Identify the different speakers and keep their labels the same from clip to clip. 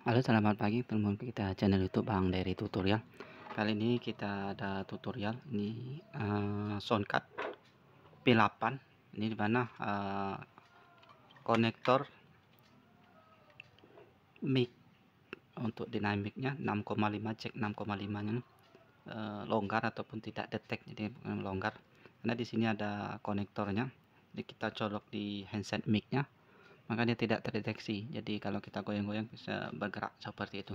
Speaker 1: Halo selamat pagi teman-teman kita channel YouTube Bang dari tutorial kali ini kita ada tutorial ini uh, soundcard P8 ini dimana uh, eh, konektor mic untuk dinamiknya 6,5 cek 6,5 nya uh, longgar ataupun tidak detect jadi longgar karena di sini ada konektornya jadi kita colok di handset mic nya maka dia tidak terdeteksi. Jadi kalau kita goyang-goyang bisa bergerak seperti itu.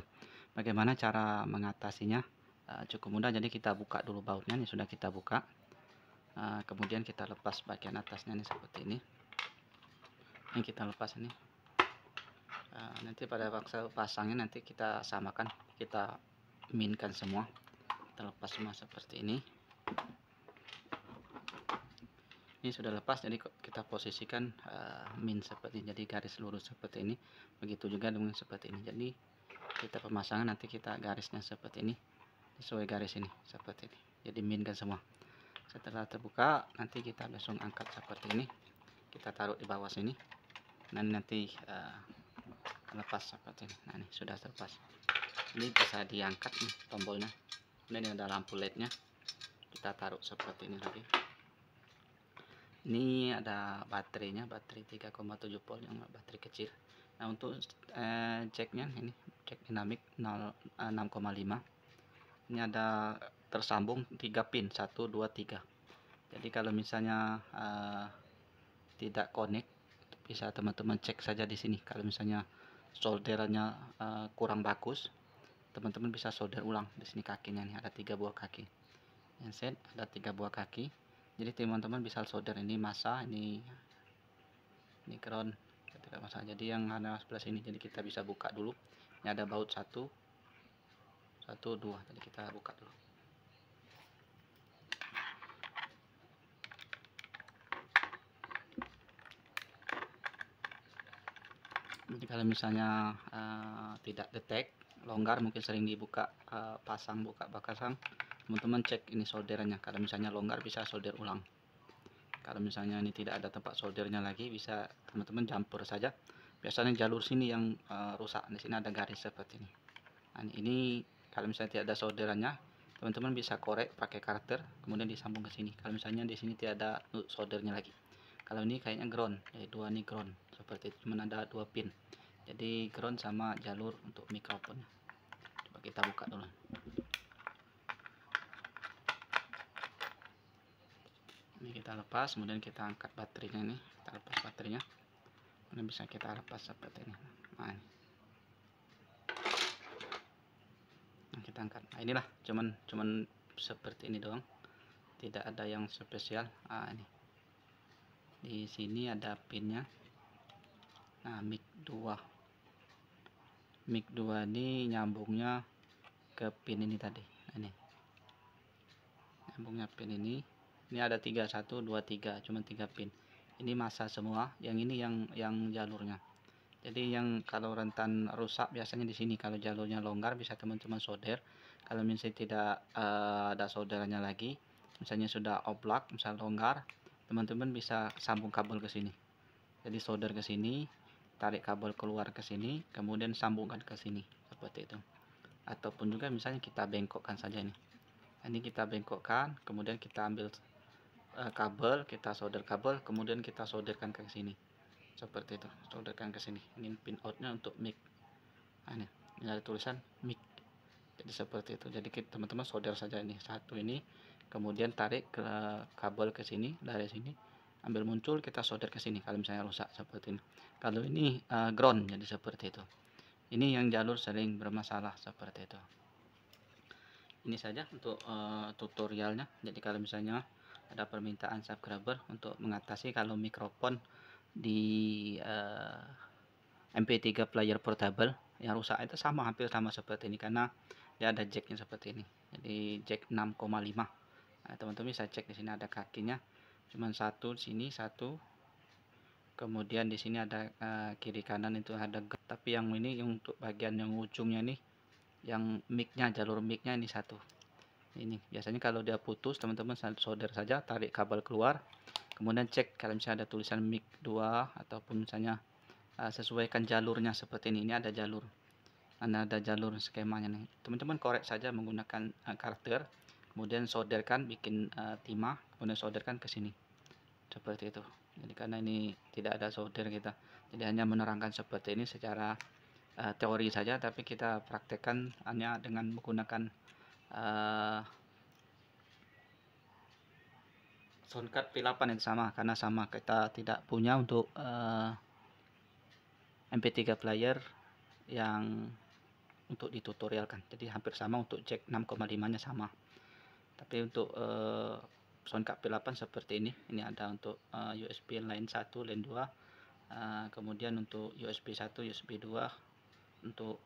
Speaker 1: Bagaimana cara mengatasinya? Eh, cukup mudah. Jadi kita buka dulu bautnya, ini sudah kita buka. Eh, kemudian kita lepas bagian atasnya ini seperti ini. Ini kita lepas ini. Eh, nanti pada waktu pasangnya nanti kita samakan, kita minkan semua. Kita lepas semua seperti ini ini sudah lepas jadi kita posisikan uh, min seperti ini jadi garis lurus seperti ini begitu juga dengan seperti ini jadi kita pemasangan nanti kita garisnya seperti ini sesuai garis ini seperti ini jadi min kan semua setelah terbuka nanti kita langsung angkat seperti ini kita taruh di bawah sini dan nah, nanti uh, lepas seperti ini nah ini sudah terlepas ini bisa diangkat nih tombolnya ini ada lampu lednya kita taruh seperti ini lagi ini ada baterainya baterai 3,7 volt yang baterai kecil nah untuk eh, ceknya ini cek dinamik 6,5 eh, ini ada tersambung 3 pin 1 2 3 jadi kalau misalnya eh, tidak connect bisa teman-teman cek saja di sini kalau misalnya solderannya eh, kurang bagus teman-teman bisa solder ulang di sini kakinya nih ada tiga buah kaki yang set ada tiga buah kaki jadi teman-teman bisa solder ini masa ini ini ground ketika masalah. jadi yang ada sebelah sini jadi kita bisa buka dulu ini ada baut satu satu dua jadi kita buka dulu jadi kalau misalnya uh, tidak detek, longgar mungkin sering dibuka uh, pasang buka bakasang teman-teman cek ini solderannya kalau misalnya longgar bisa solder ulang kalau misalnya ini tidak ada tempat soldernya lagi bisa teman-teman campur saja biasanya jalur sini yang uh, rusak di sini ada garis seperti ini dan nah, ini kalau misalnya tidak ada solderannya teman-teman bisa korek pakai karakter kemudian disambung ke sini kalau misalnya di sini tidak ada soldernya lagi kalau ini kayaknya ground jadi ya, dua ini ground seperti itu cuma ada dua pin jadi ground sama jalur untuk mikrofon. coba kita buka dulu lepas kemudian kita angkat baterainya nih kita lepas baterainya kemudian bisa kita lepas seperti ini nah ini nah, kita angkat nah inilah cuman cuman seperti ini doang tidak ada yang spesial ah ini di sini ada pinnya nah mic 2 mic 2 ini nyambungnya ke pin ini tadi nah, ini nyambungnya pin ini ini ada tiga satu dua tiga, cuma tiga pin ini masa semua yang ini yang yang jalurnya jadi yang kalau rentan rusak biasanya di sini kalau jalurnya longgar bisa teman-teman solder kalau misalnya tidak uh, ada solderannya lagi misalnya sudah oblak misal longgar teman-teman bisa sambung kabel ke sini jadi solder ke sini tarik kabel keluar ke sini kemudian sambungkan ke sini seperti itu ataupun juga misalnya kita bengkokkan saja ini ini kita bengkokkan kemudian kita ambil Eh, kabel kita solder kabel kemudian kita solderkan ke sini seperti itu solderkan ke sini ini pin outnya untuk mic nah, ini, ini ada tulisan mic jadi seperti itu jadi kita teman-teman solder saja ini satu ini kemudian tarik ke kabel ke sini dari sini ambil muncul kita solder ke sini kalau misalnya rusak seperti ini kalau ini uh, ground jadi seperti itu ini yang jalur sering bermasalah seperti itu ini saja untuk uh, tutorialnya jadi kalau misalnya ada permintaan subscriber untuk mengatasi kalau mikrofon di uh, eh, MP3 player portable yang rusak itu sama hampir sama seperti ini karena dia ada jacknya seperti ini jadi jack 6,5 nah, teman-teman bisa cek di sini ada kakinya cuman satu di sini satu kemudian di sini ada uh, kiri kanan itu ada tapi yang ini yang untuk bagian yang ujungnya nih yang micnya jalur micnya ini satu ini biasanya kalau dia putus teman-teman solder saja tarik kabel keluar kemudian cek kalau misalnya ada tulisan mic 2 ataupun misalnya uh, sesuaikan jalurnya seperti ini ini ada jalur Anda ada jalur skemanya nih teman-teman korek saja menggunakan uh, ah, karakter kemudian solderkan bikin uh, timah kemudian solderkan ke sini seperti itu jadi karena ini tidak ada solder kita jadi hanya menerangkan seperti ini secara uh, teori saja tapi kita praktekkan hanya dengan menggunakan uh, soundcard P8 yang sama karena sama kita tidak punya untuk uh, eh, MP3 player yang untuk ditutorialkan jadi hampir sama untuk jack 6,5 nya sama tapi untuk uh, soundcard P8 seperti ini ini ada untuk uh, eh, USB line 1 line 2 Uh, eh, kemudian untuk USB 1, USB 2 untuk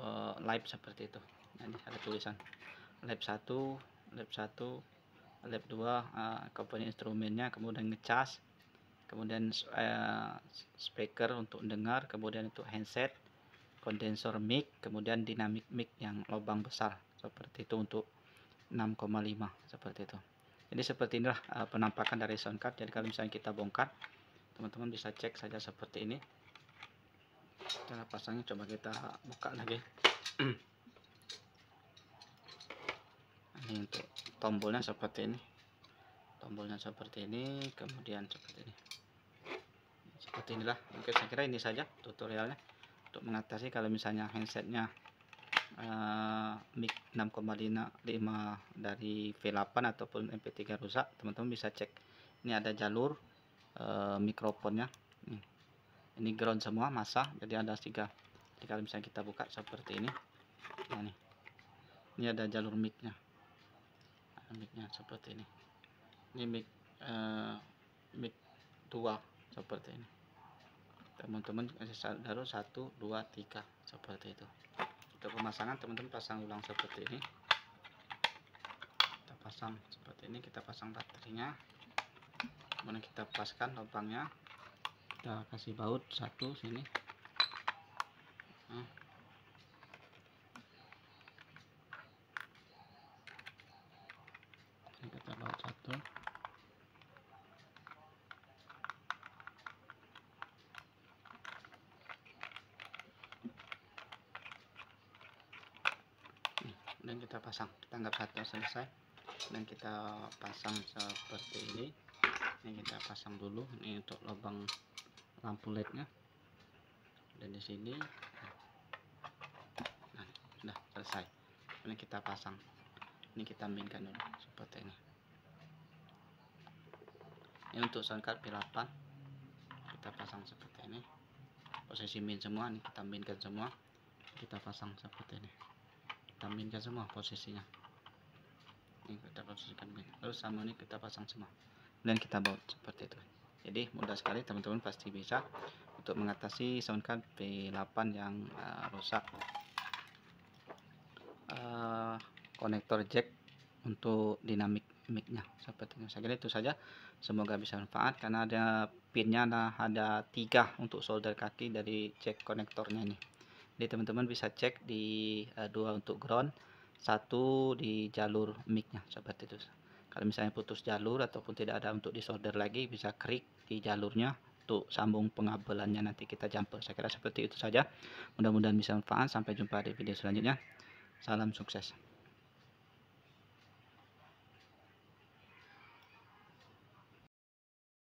Speaker 1: uh, live seperti itu nah, ini ada tulisan lab 1 lab 1 lab 2 uh, eh, komponen instrumennya kemudian ngecas kemudian uh, speaker untuk dengar kemudian untuk handset kondensor mic kemudian dinamik mic yang lubang besar seperti itu untuk 6,5 seperti itu jadi seperti inilah uh, penampakan dari sound card jadi kalau misalnya kita bongkar teman-teman bisa cek saja seperti ini cara pasangnya coba kita buka lagi ini untuk tombolnya seperti ini tombolnya seperti ini kemudian seperti ini seperti inilah mungkin saya kira ini saja tutorialnya untuk mengatasi kalau misalnya handsetnya uh, mic 6,5 dari V8 ataupun MP3 rusak teman-teman bisa cek ini ada jalur uh, mikrofonnya ini. Hmm. ini ground semua masa jadi ada tiga jadi kalau misalnya kita buka seperti ini nah, nih. ini ada jalur micnya miknya seperti ini ini mic uh, mic seperti ini teman-teman taruh satu dua tiga seperti itu untuk pemasangan teman-teman pasang ulang seperti ini kita pasang seperti ini kita pasang baterainya kemudian kita paskan lubangnya kita kasih baut satu sini dan kita pasang kita anggap satu selesai dan kita pasang seperti ini ini kita pasang dulu ini untuk lubang lampu lednya dan di sini nah sudah selesai ini kita pasang ini kita mainkan dulu seperti ini ini untuk sangkar P8 kita pasang seperti ini posisi min semua ini kita mainkan semua kita pasang seperti ini kita semua posisinya ini kita posisikan lalu sama ini kita pasang semua dan kita baut seperti itu jadi mudah sekali teman-teman pasti bisa untuk mengatasi soundcard P8 yang uh, rusak uh, konektor jack untuk dinamik micnya seperti itu saya kira itu saja semoga bisa bermanfaat karena ada pinnya ada nah, ada tiga untuk solder kaki dari jack konektornya ini jadi teman-teman bisa cek di uh, dua untuk ground, satu di jalur micnya sobat itu. Kalau misalnya putus jalur ataupun tidak ada untuk disolder lagi bisa klik di jalurnya untuk sambung pengabelannya nanti kita jumper. Saya kira seperti itu saja. Mudah-mudahan bisa manfaat. Sampai jumpa di video selanjutnya. Salam sukses.